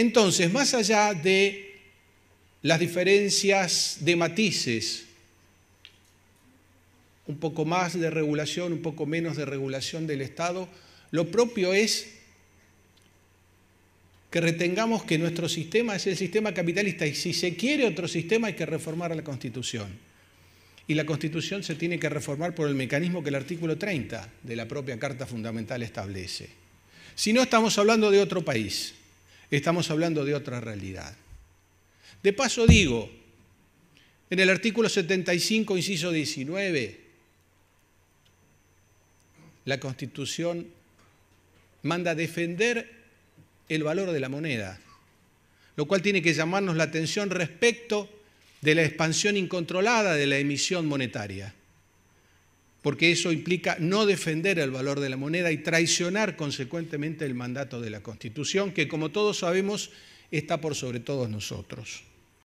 Entonces, más allá de las diferencias de matices, un poco más de regulación, un poco menos de regulación del Estado, lo propio es que retengamos que nuestro sistema es el sistema capitalista y si se quiere otro sistema hay que reformar la Constitución. Y la Constitución se tiene que reformar por el mecanismo que el artículo 30 de la propia Carta Fundamental establece. Si no, estamos hablando de otro país estamos hablando de otra realidad. De paso digo, en el artículo 75, inciso 19, la Constitución manda defender el valor de la moneda, lo cual tiene que llamarnos la atención respecto de la expansión incontrolada de la emisión monetaria porque eso implica no defender el valor de la moneda y traicionar consecuentemente el mandato de la Constitución, que como todos sabemos está por sobre todos nosotros.